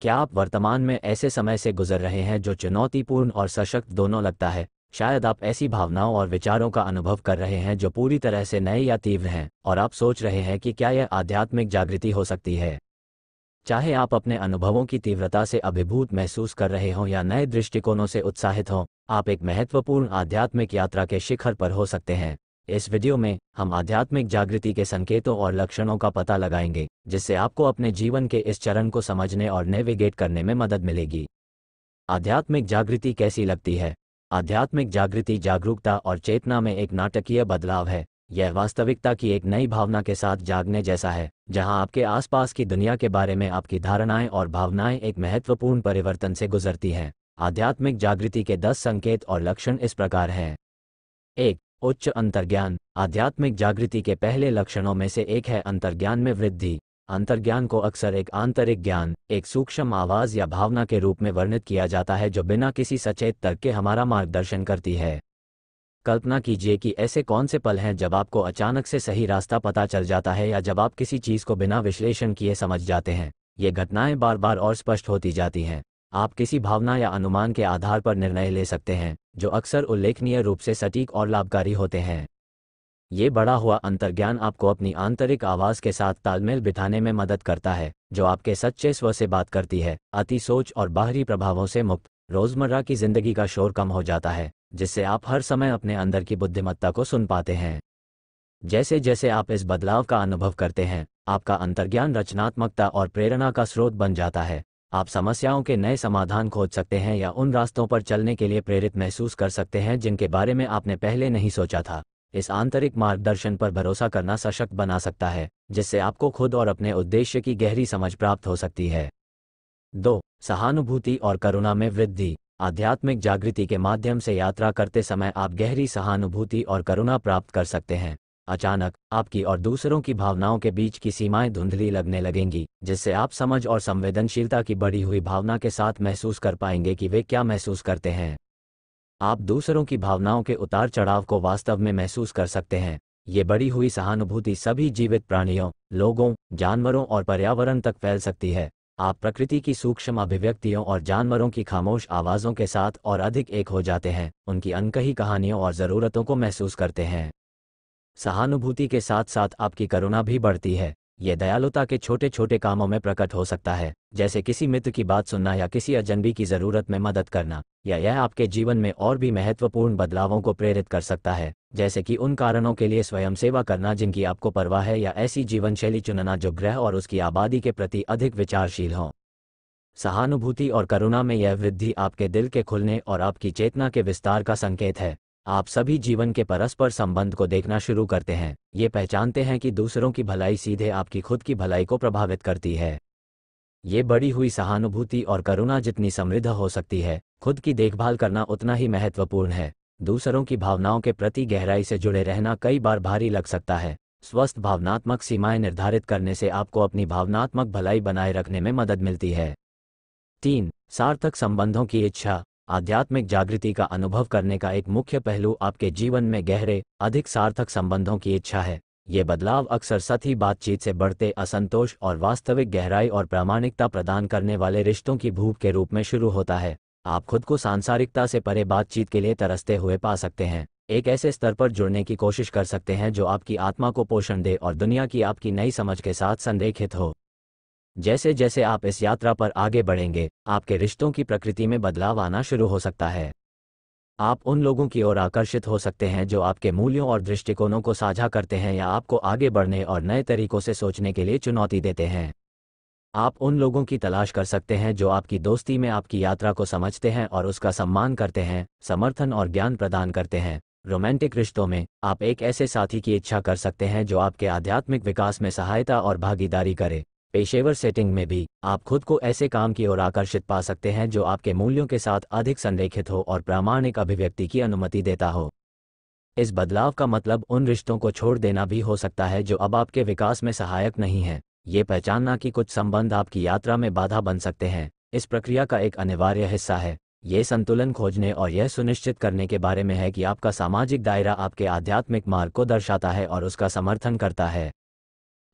क्या आप वर्तमान में ऐसे समय से गुजर रहे हैं जो चुनौतीपूर्ण और सशक्त दोनों लगता है शायद आप ऐसी भावनाओं और विचारों का अनुभव कर रहे हैं जो पूरी तरह से नए या तीव्र हैं और आप सोच रहे हैं कि क्या यह आध्यात्मिक जागृति हो सकती है चाहे आप अपने अनुभवों की तीव्रता से अभिभूत महसूस कर रहे हों या नए दृष्टिकोणों से उत्साहित हों आप एक महत्वपूर्ण आध्यात्मिक यात्रा के शिखर पर हो सकते हैं इस वीडियो में हम आध्यात्मिक जागृति के संकेतों और लक्षणों का पता लगाएंगे जिससे आपको अपने जीवन के इस चरण को समझने और नेविगेट करने में मदद मिलेगी आध्यात्मिक जागृति कैसी लगती है आध्यात्मिक जागृति जागरूकता और चेतना में एक नाटकीय बदलाव है यह वास्तविकता की एक नई भावना के साथ जागने जैसा है जहां आपके आसपास की दुनिया के बारे में आपकी धारणाएं और भावनाएं एक महत्वपूर्ण परिवर्तन से गुजरती हैं आध्यात्मिक जागृति के दस संकेत और लक्षण इस प्रकार हैं एक उच्च अंतर्ज्ञान आध्यात्मिक जागृति के पहले लक्षणों में से एक है अंतर्ज्ञान में वृद्धि अंतर्ज्ञान को अक्सर एक आंतरिक ज्ञान एक सूक्ष्म आवाज या भावना के रूप में वर्णित किया जाता है जो बिना किसी सचेत तर्क के हमारा मार्गदर्शन करती है कल्पना कीजिए कि ऐसे कौन से पल हैं जब आपको अचानक से सही रास्ता पता चल जाता है या जब आप किसी चीज़ को बिना विश्लेषण किए समझ जाते हैं ये घटनाएं बार बार और स्पष्ट होती जाती हैं आप किसी भावना या अनुमान के आधार पर निर्णय ले सकते हैं जो अक्सर उल्लेखनीय रूप से सटीक और लाभकारी होते हैं ये बड़ा हुआ अंतर्ज्ञान आपको अपनी आंतरिक आवाज़ के साथ तालमेल बिठाने में मदद करता है जो आपके सच्चे स्व से बात करती है अति सोच और बाहरी प्रभावों से मुक्त रोज़मर्रा की जिंदगी का शोर कम हो जाता है जिससे आप हर समय अपने अंदर की बुद्धिमत्ता को सुन पाते हैं जैसे जैसे आप इस बदलाव का अनुभव करते हैं आपका अंतर्ज्ञान रचनात्मकता और प्रेरणा का स्रोत बन जाता है आप समस्याओं के नए समाधान खोज सकते हैं या उन रास्तों पर चलने के लिए प्रेरित महसूस कर सकते हैं जिनके बारे में आपने पहले नहीं सोचा था इस आंतरिक मार्गदर्शन पर भरोसा करना सशक्त बना सकता है जिससे आपको खुद और अपने उद्देश्य की गहरी समझ प्राप्त हो सकती है दो सहानुभूति और करुणा में वृद्धि आध्यात्मिक जागृति के माध्यम से यात्रा करते समय आप गहरी सहानुभूति और करुणा प्राप्त कर सकते हैं अचानक आपकी और दूसरों की भावनाओं के बीच की सीमाएं धुंधली लगने लगेंगी जिससे आप समझ और संवेदनशीलता की बढ़ी हुई भावना के साथ महसूस कर पाएंगे कि वे क्या महसूस करते हैं आप दूसरों की भावनाओं के उतार चढ़ाव को वास्तव में महसूस कर सकते हैं ये बड़ी हुई सहानुभूति सभी जीवित प्राणियों लोगों जानवरों और पर्यावरण तक फैल सकती है आप प्रकृति की सूक्ष्म अभिव्यक्तियों और जानवरों की खामोश आवाज़ों के साथ और अधिक एक हो जाते हैं उनकी अनकही कहानियों और ज़रूरतों को महसूस करते हैं सहानुभूति के साथ साथ आपकी करुणा भी बढ़ती है ये दयालुता के छोटे छोटे कामों में प्रकट हो सकता है जैसे किसी मित्र की बात सुनना या किसी अजनबी की जरूरत में मदद करना या यह आपके जीवन में और भी महत्वपूर्ण बदलावों को प्रेरित कर सकता है जैसे कि उन कारणों के लिए स्वयं सेवा करना जिनकी आपको परवाह है या ऐसी जीवन शैली चुनना जो ग्रह और उसकी आबादी के प्रति अधिक विचारशील हों सहानुभूति और करुणा में यह वृद्धि आपके दिल के खुलने और आपकी चेतना के विस्तार का संकेत है आप सभी जीवन के परस्पर संबंध को देखना शुरू करते हैं ये पहचानते हैं कि दूसरों की भलाई सीधे आपकी खुद की भलाई को प्रभावित करती है ये बड़ी हुई सहानुभूति और करुणा जितनी समृद्ध हो सकती है खुद की देखभाल करना उतना ही महत्वपूर्ण है दूसरों की भावनाओं के प्रति गहराई से जुड़े रहना कई बार भारी लग सकता है स्वस्थ भावनात्मक सीमाएं निर्धारित करने से आपको अपनी भावनात्मक भलाई बनाए रखने में मदद मिलती है तीन सार्थक संबंधों की इच्छा आध्यात्मिक जागृति का अनुभव करने का एक मुख्य पहलू आपके जीवन में गहरे अधिक सार्थक संबंधों की इच्छा है ये बदलाव अक्सर सती बातचीत से बढ़ते असंतोष और वास्तविक गहराई और प्रामाणिकता प्रदान करने वाले रिश्तों की भूख के रूप में शुरू होता है आप खुद को सांसारिकता से परे बातचीत के लिए तरसते हुए पा सकते हैं एक ऐसे स्तर पर जुड़ने की कोशिश कर सकते हैं जो आपकी आत्मा को पोषण दे और दुनिया की आपकी नई समझ के साथ संरेखित हो जैसे जैसे आप इस यात्रा पर आगे बढ़ेंगे आपके रिश्तों की प्रकृति में बदलाव आना शुरू हो सकता है आप उन लोगों की ओर आकर्षित हो सकते हैं जो आपके मूल्यों और दृष्टिकोणों को साझा करते हैं या आपको आगे बढ़ने और नए तरीकों से सोचने के लिए चुनौती देते हैं आप उन लोगों की तलाश कर सकते हैं जो आपकी दोस्ती में आपकी यात्रा को समझते हैं और उसका सम्मान करते हैं समर्थन और ज्ञान प्रदान करते हैं रोमांटिक रिश्तों में आप एक ऐसे साथी की इच्छा कर सकते हैं जो आपके आध्यात्मिक विकास में सहायता और भागीदारी करे पेशेवर सेटिंग में भी आप खुद को ऐसे काम की ओर आकर्षित पा सकते हैं जो आपके मूल्यों के साथ अधिक संरेखित हो और प्रामाणिक अभिव्यक्ति की अनुमति देता हो इस बदलाव का मतलब उन रिश्तों को छोड़ देना भी हो सकता है जो अब आपके विकास में सहायक नहीं है ये पहचानना कि कुछ संबंध आपकी यात्रा में बाधा बन सकते हैं इस प्रक्रिया का एक अनिवार्य हिस्सा है ये संतुलन खोजने और यह सुनिश्चित करने के बारे में है कि आपका सामाजिक दायरा आपके आध्यात्मिक मार्ग को दर्शाता है और उसका समर्थन करता है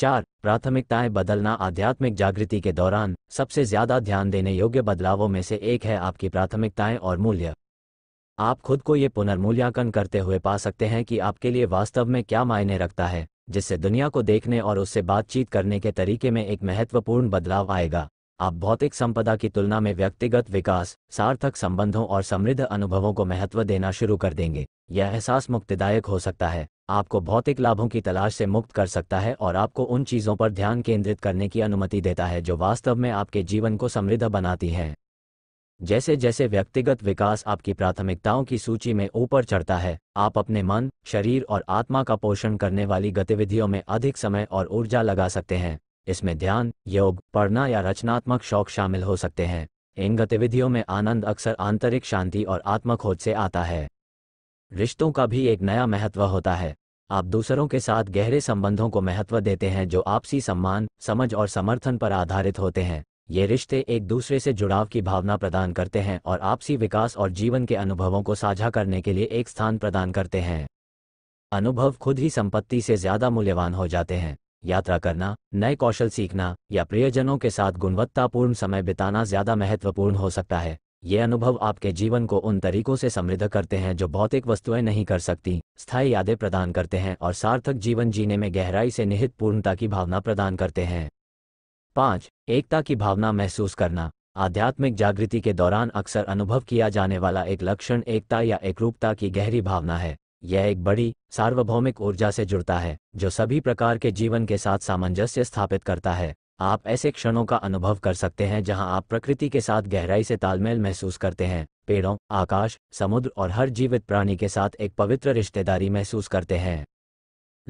चार प्राथमिकताएं बदलना आध्यात्मिक जागृति के दौरान सबसे ज्यादा ध्यान देने योग्य बदलावों में से एक है आपकी प्राथमिकताएं और मूल्य आप खुद को ये पुनर्मूल्यांकन करते हुए पा सकते हैं कि आपके लिए वास्तव में क्या मायने रखता है जिससे दुनिया को देखने और उससे बातचीत करने के तरीके में एक महत्वपूर्ण बदलाव आएगा आप भौतिक संपदा की तुलना में व्यक्तिगत विकास सार्थक संबंधों और समृद्ध अनुभवों को महत्व देना शुरू कर देंगे यह एहसास मुक्तिदायक हो सकता है आपको भौतिक लाभों की तलाश से मुक्त कर सकता है और आपको उन चीज़ों पर ध्यान केंद्रित करने की अनुमति देता है जो वास्तव में आपके जीवन को समृद्ध बनाती है जैसे जैसे व्यक्तिगत विकास आपकी प्राथमिकताओं की सूची में ऊपर चढ़ता है आप अपने मन शरीर और आत्मा का पोषण करने वाली गतिविधियों में अधिक समय और ऊर्जा लगा सकते हैं इसमें ध्यान योग पढ़ना या रचनात्मक शौक शामिल हो सकते हैं इन गतिविधियों में आनंद अक्सर आंतरिक शांति और आत्मखोज से आता है रिश्तों का भी एक नया महत्व होता है आप दूसरों के साथ गहरे संबंधों को महत्व देते हैं जो आपसी सम्मान समझ और समर्थन पर आधारित होते हैं ये रिश्ते एक दूसरे से जुड़ाव की भावना प्रदान करते हैं और आपसी विकास और जीवन के अनुभवों को साझा करने के लिए एक स्थान प्रदान करते हैं अनुभव खुद ही संपत्ति से ज्यादा मूल्यवान हो जाते हैं यात्रा करना नए कौशल सीखना या प्रियजनों के साथ गुणवत्तापूर्ण समय बिताना ज्यादा महत्वपूर्ण हो सकता है ये अनुभव आपके जीवन को उन तरीकों से समृद्ध करते हैं जो भौतिक वस्तुएं नहीं कर सकती स्थायी यादें प्रदान करते हैं और सार्थक जीवन जीने में गहराई से निहित पूर्णता की भावना प्रदान करते हैं पाँच एकता की भावना महसूस करना आध्यात्मिक जागृति के दौरान अक्सर अनुभव किया जाने वाला एक लक्षण एकता या एकरूपता की गहरी भावना है यह एक बड़ी सार्वभौमिक ऊर्जा से जुड़ता है जो सभी प्रकार के जीवन के साथ सामंजस्य स्थापित करता है आप ऐसे क्षणों का अनुभव कर सकते हैं जहां आप प्रकृति के साथ गहराई से तालमेल महसूस करते हैं पेड़ों आकाश समुद्र और हर जीवित प्राणी के साथ एक पवित्र रिश्तेदारी महसूस करते हैं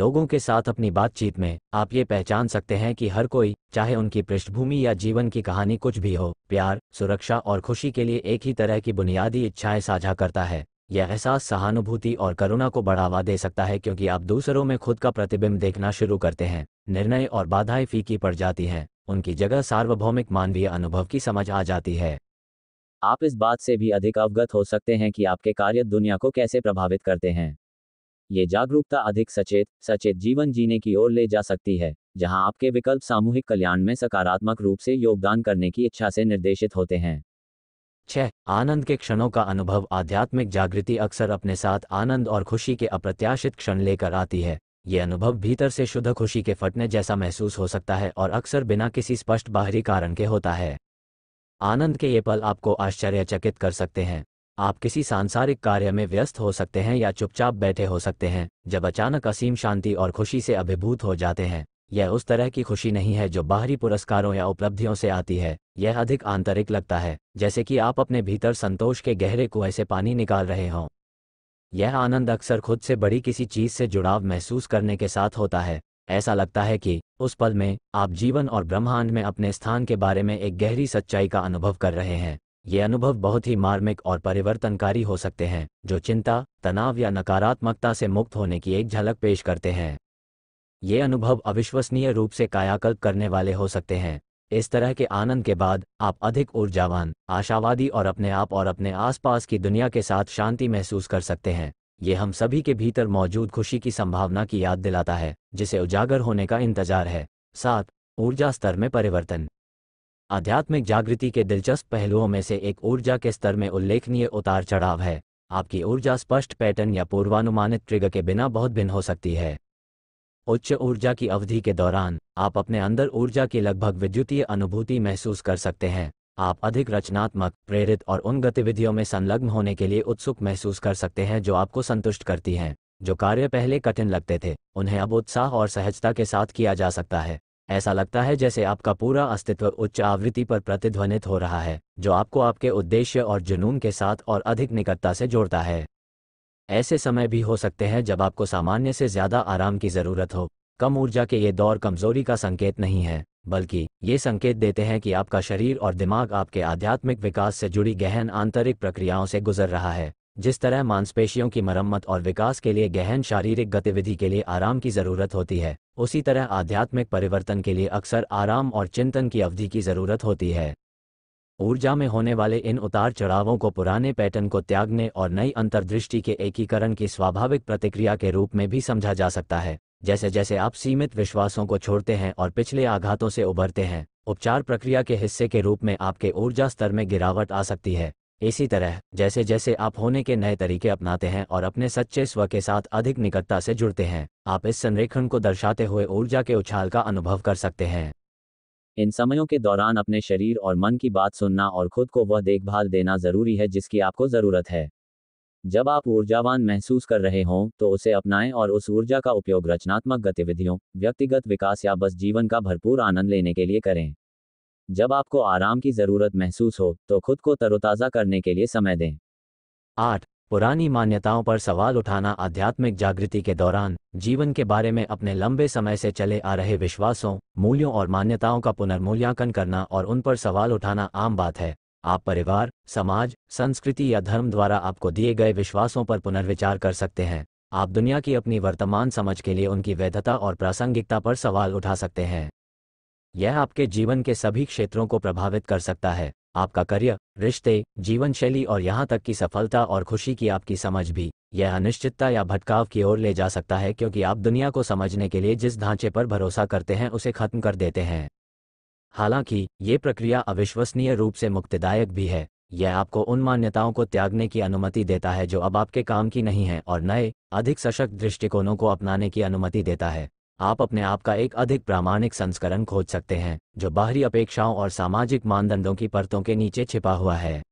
लोगों के साथ अपनी बातचीत में आप ये पहचान सकते हैं कि हर कोई चाहे उनकी पृष्ठभूमि या जीवन की कहानी कुछ भी हो प्यार सुरक्षा और खुशी के लिए एक ही तरह की बुनियादी इच्छाएं साझा करता है यह एहसास सहानुभूति और करुणा को बढ़ावा दे सकता है क्योंकि आप दूसरों में खुद का प्रतिबिंब देखना शुरू करते हैं निर्णय और बाधाएं फीकी पड़ जाती हैं उनकी जगह सार्वभौमिक मानवीय अनुभव की समझ आ जाती है आप इस बात से भी अधिक अवगत हो सकते हैं कि आपके कार्य दुनिया को कैसे प्रभावित करते हैं ये जागरूकता अधिक सचेत सचेत जीवन जीने की ओर ले जा सकती है जहां आपके विकल्प सामूहिक कल्याण में सकारात्मक रूप से योगदान करने की इच्छा से निर्देशित होते हैं छह आनंद के क्षणों का अनुभव आध्यात्मिक जागृति अक्सर अपने साथ आनंद और खुशी के अप्रत्याशित क्षण लेकर आती है ये अनुभव भीतर से शुद्ध खुशी के फटने जैसा महसूस हो सकता है और अक्सर बिना किसी स्पष्ट बाहरी कारण के होता है आनंद के ये पल आपको आश्चर्यचकित कर सकते हैं आप किसी सांसारिक कार्य में व्यस्त हो सकते हैं या चुपचाप बैठे हो सकते हैं जब अचानक असीम शांति और खुशी से अभिभूत हो जाते हैं यह उस तरह की खुशी नहीं है जो बाहरी पुरस्कारों या उपलब्धियों से आती है यह अधिक आंतरिक लगता है जैसे कि आप अपने भीतर संतोष के गहरे कुएं से पानी निकाल रहे हों यह आनंद अक्सर खुद से बड़ी किसी चीज से जुड़ाव महसूस करने के साथ होता है ऐसा लगता है कि उस पल में आप जीवन और ब्रह्मांड में अपने स्थान के बारे में एक गहरी सच्चाई का अनुभव कर रहे हैं ये अनुभव बहुत ही मार्मिक और परिवर्तनकारी हो सकते हैं जो चिंता तनाव या नकारात्मकता से मुक्त होने की एक झलक पेश करते हैं ये अनुभव अविश्वसनीय रूप से कायाकल्प करने वाले हो सकते हैं इस तरह के आनंद के बाद आप अधिक ऊर्जावान आशावादी और अपने आप और अपने आसपास की दुनिया के साथ शांति महसूस कर सकते हैं ये हम सभी के भीतर मौजूद खुशी की संभावना की याद दिलाता है जिसे उजागर होने का इंतजार है सात ऊर्जा स्तर में परिवर्तन आध्यात्मिक जागृति के दिलचस्प पहलुओं में से एक ऊर्जा के स्तर में उल्लेखनीय उतार चढ़ाव है आपकी ऊर्जा स्पष्ट पैटर्न या पूर्वानुमानित ट्रिगर के बिना बहुत भिन्न हो सकती है उच्च ऊर्जा की अवधि के दौरान आप अपने अंदर ऊर्जा की लगभग विद्युतीय अनुभूति महसूस कर सकते हैं आप अधिक रचनात्मक प्रेरित और उन गतिविधियों में संलग्न होने के लिए उत्सुक महसूस कर सकते हैं जो आपको संतुष्ट करती हैं जो कार्य पहले कठिन लगते थे उन्हें अब उत्साह और सहजता के साथ किया जा सकता है ऐसा लगता है जैसे आपका पूरा अस्तित्व उच्च आवृत्ति पर प्रतिध्वनित हो रहा है जो आपको आपके उद्देश्य और जुनून के साथ और अधिक निकटता से जोड़ता है ऐसे समय भी हो सकते हैं जब आपको सामान्य से ज्यादा आराम की जरूरत हो कम ऊर्जा के ये दौर कमजोरी का संकेत नहीं है बल्कि ये संकेत देते हैं कि आपका शरीर और दिमाग आपके आध्यात्मिक विकास से जुड़ी गहन आंतरिक प्रक्रियाओं से गुजर रहा है जिस तरह मांसपेशियों की मरम्मत और विकास के लिए गहन शारीरिक गतिविधि के लिए आराम की जरूरत होती है उसी तरह आध्यात्मिक परिवर्तन के लिए अक्सर आराम और चिंतन की अवधि की जरूरत होती है ऊर्जा में होने वाले इन उतार चढ़ावों को पुराने पैटर्न को त्यागने और नई अंतर्दृष्टि के एकीकरण की स्वाभाविक प्रतिक्रिया के रूप में भी समझा जा सकता है जैसे जैसे आप सीमित विश्वासों को छोड़ते हैं और पिछले आघातों से उभरते हैं उपचार प्रक्रिया के हिस्से के रूप में आपके ऊर्जा स्तर में गिरावट आ सकती है इसी तरह जैसे जैसे आप होने के नए तरीके अपनाते हैं और अपने सच्चे स्व के साथ अधिक निकटता से जुड़ते हैं आप इस संरेखण को दर्शाते हुए ऊर्जा के उछाल का अनुभव कर सकते हैं इन समयों के दौरान अपने शरीर और मन की बात सुनना और खुद को वह देखभाल देना जरूरी है जिसकी आपको जरूरत है जब आप ऊर्जावान महसूस कर रहे हों तो उसे अपनाएं और उस ऊर्जा का उपयोग रचनात्मक गतिविधियों व्यक्तिगत विकास या बस जीवन का भरपूर आनंद लेने के लिए करें जब आपको आराम की जरूरत महसूस हो तो खुद को तरोताज़ा करने के लिए समय दें आठ पुरानी मान्यताओं पर सवाल उठाना आध्यात्मिक जागृति के दौरान जीवन के बारे में अपने लंबे समय से चले आ रहे विश्वासों मूल्यों और मान्यताओं का पुनर्मूल्यांकन करना और उन पर सवाल उठाना आम बात है आप परिवार समाज संस्कृति या धर्म द्वारा आपको दिए गए विश्वासों पर पुनर्विचार कर सकते हैं आप दुनिया की अपनी वर्तमान समझ के लिए उनकी वैधता और प्रासंगिकता पर सवाल उठा सकते हैं यह आपके जीवन के सभी क्षेत्रों को प्रभावित कर सकता है आपका करियर रिश्ते जीवन शैली और यहाँ तक कि सफलता और खुशी की आपकी समझ भी यह अनिश्चितता या भटकाव की ओर ले जा सकता है क्योंकि आप दुनिया को समझने के लिए जिस ढांचे पर भरोसा करते हैं उसे खत्म कर देते हैं हालांकि ये प्रक्रिया अविश्वसनीय रूप से मुक्तिदायक भी है यह आपको उन मान्यताओं को त्यागने की अनुमति देता है जो अब आपके काम की नहीं है और नए अधिक सशक्त दृष्टिकोणों को अपनाने की अनुमति देता है आप अपने आप का एक अधिक प्रामाणिक संस्करण खोज सकते हैं जो बाहरी अपेक्षाओं और सामाजिक मानदंडों की परतों के नीचे छिपा हुआ है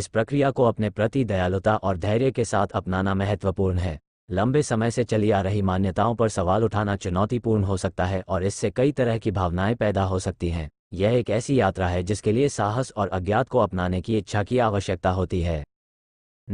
इस प्रक्रिया को अपने प्रति दयालुता और धैर्य के साथ अपनाना महत्वपूर्ण है लंबे समय से चली आ रही मान्यताओं पर सवाल उठाना चुनौतीपूर्ण हो सकता है और इससे कई तरह की भावनाएं पैदा हो सकती हैं यह एक ऐसी यात्रा है जिसके लिए साहस और अज्ञात को अपनाने की इच्छा की आवश्यकता होती है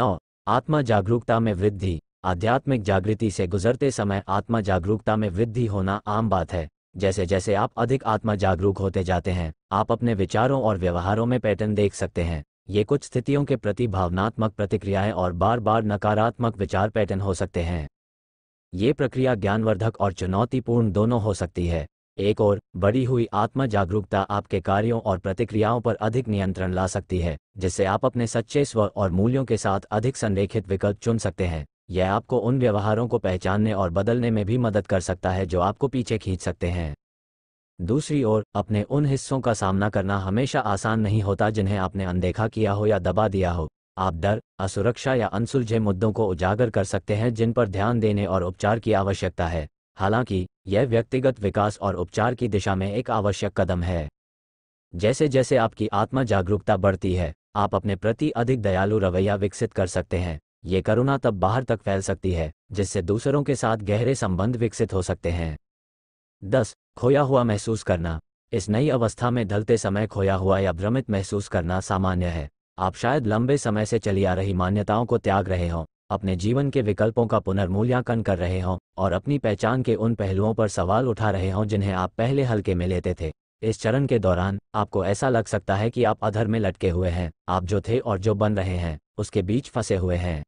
नौ आत्मा जागरूकता में वृद्धि आध्यात्मिक जागृति से गुजरते समय आत्मा जागरूकता में वृद्धि होना आम बात है जैसे जैसे आप अधिक आत्मा जागरूक होते जाते हैं आप अपने विचारों और व्यवहारों में पैटर्न देख सकते हैं ये कुछ स्थितियों के प्रति भावनात्मक प्रतिक्रियाएं और बार बार नकारात्मक विचार पैटर्न हो सकते हैं ये प्रक्रिया ज्ञानवर्धक और चुनौतीपूर्ण दोनों हो सकती है एक और बड़ी हुई आत्मा जागरूकता आपके कार्यों और प्रतिक्रियाओं पर अधिक नियंत्रण ला सकती है जिससे आप अपने सच्चे स्व और मूल्यों के साथ अधिक संरेखित विकल्प चुन सकते हैं यह आपको उन व्यवहारों को पहचानने और बदलने में भी मदद कर सकता है जो आपको पीछे खींच सकते हैं दूसरी ओर अपने उन हिस्सों का सामना करना हमेशा आसान नहीं होता जिन्हें आपने अनदेखा किया हो या दबा दिया हो आप डर असुरक्षा या अनसुलझे मुद्दों को उजागर कर सकते हैं जिन पर ध्यान देने और उपचार की आवश्यकता है हालांकि यह व्यक्तिगत विकास और उपचार की दिशा में एक आवश्यक कदम है जैसे जैसे आपकी आत्मा जागरूकता बढ़ती है आप अपने प्रति अधिक दयालु रवैया विकसित कर सकते हैं ये करुणा तब बाहर तक फैल सकती है जिससे दूसरों के साथ गहरे संबंध विकसित हो सकते हैं दस खोया हुआ महसूस करना इस नई अवस्था में ढलते समय खोया हुआ या भ्रमित महसूस करना सामान्य है आप शायद लंबे समय से चली आ रही मान्यताओं को त्याग रहे हों अपने जीवन के विकल्पों का पुनर्मूल्यांकन कर रहे हों और अपनी पहचान के उन पहलुओं पर सवाल उठा रहे हों जिन्हें आप पहले हल्के में लेते थे इस चरण के दौरान आपको ऐसा लग सकता है कि आप अधर में लटके हुए हैं आप जो थे और जो बन रहे हैं उसके बीच फंसे हुए हैं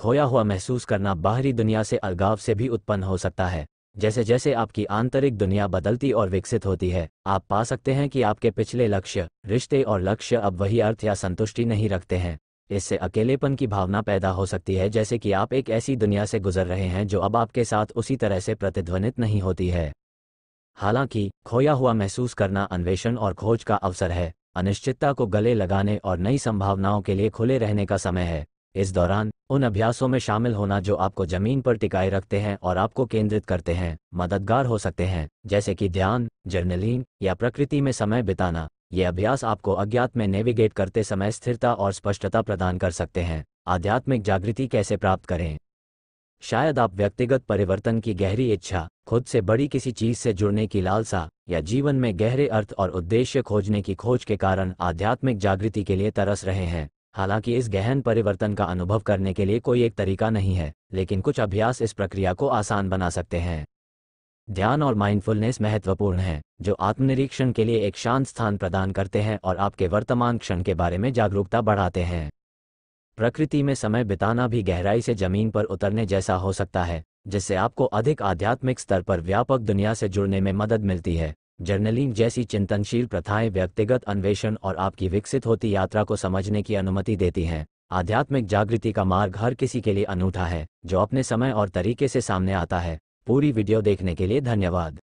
खोया हुआ महसूस करना बाहरी दुनिया से अलगाव से भी उत्पन्न हो सकता है जैसे जैसे आपकी आंतरिक दुनिया बदलती और विकसित होती है आप पा सकते हैं कि आपके पिछले लक्ष्य रिश्ते और लक्ष्य अब वही अर्थ या संतुष्टि नहीं रखते हैं इससे अकेलेपन की भावना पैदा हो सकती है जैसे कि आप एक ऐसी दुनिया से गुजर रहे हैं जो अब आपके साथ उसी तरह से प्रतिध्वनित नहीं होती है हालांकि खोया हुआ महसूस करना अन्वेषण और खोज का अवसर है अनिश्चितता को गले लगाने और नई संभावनाओं के लिए खुले रहने का समय है इस दौरान उन अभ्यासों में शामिल होना जो आपको जमीन पर टिकाए रखते हैं और आपको केंद्रित करते हैं मददगार हो सकते हैं जैसे कि ध्यान जर्नलिंग या प्रकृति में समय बिताना ये अभ्यास आपको अज्ञात में नेविगेट करते समय स्थिरता और स्पष्टता प्रदान कर सकते हैं आध्यात्मिक जागृति कैसे प्राप्त करें शायद आप व्यक्तिगत परिवर्तन की गहरी इच्छा खुद से बड़ी किसी चीज से जुड़ने की लालसा या जीवन में गहरे अर्थ और उद्देश्य खोजने की खोज के कारण आध्यात्मिक जागृति के लिए तरस रहे हैं हालांकि इस गहन परिवर्तन का अनुभव करने के लिए कोई एक तरीका नहीं है लेकिन कुछ अभ्यास इस प्रक्रिया को आसान बना सकते हैं ध्यान और माइंडफुलनेस महत्वपूर्ण है जो आत्मनिरीक्षण के लिए एक शांत स्थान प्रदान करते हैं और आपके वर्तमान क्षण के बारे में जागरूकता बढ़ाते हैं प्रकृति में समय बिताना भी गहराई से जमीन पर उतरने जैसा हो सकता है जिससे आपको अधिक आध्यात्मिक स्तर पर व्यापक दुनिया से जुड़ने में मदद मिलती है जर्नलिंग जैसी चिंतनशील प्रथाएं व्यक्तिगत अन्वेषण और आपकी विकसित होती यात्रा को समझने की अनुमति देती हैं आध्यात्मिक जागृति का मार्ग हर किसी के लिए अनूठा है जो अपने समय और तरीके से सामने आता है पूरी वीडियो देखने के लिए धन्यवाद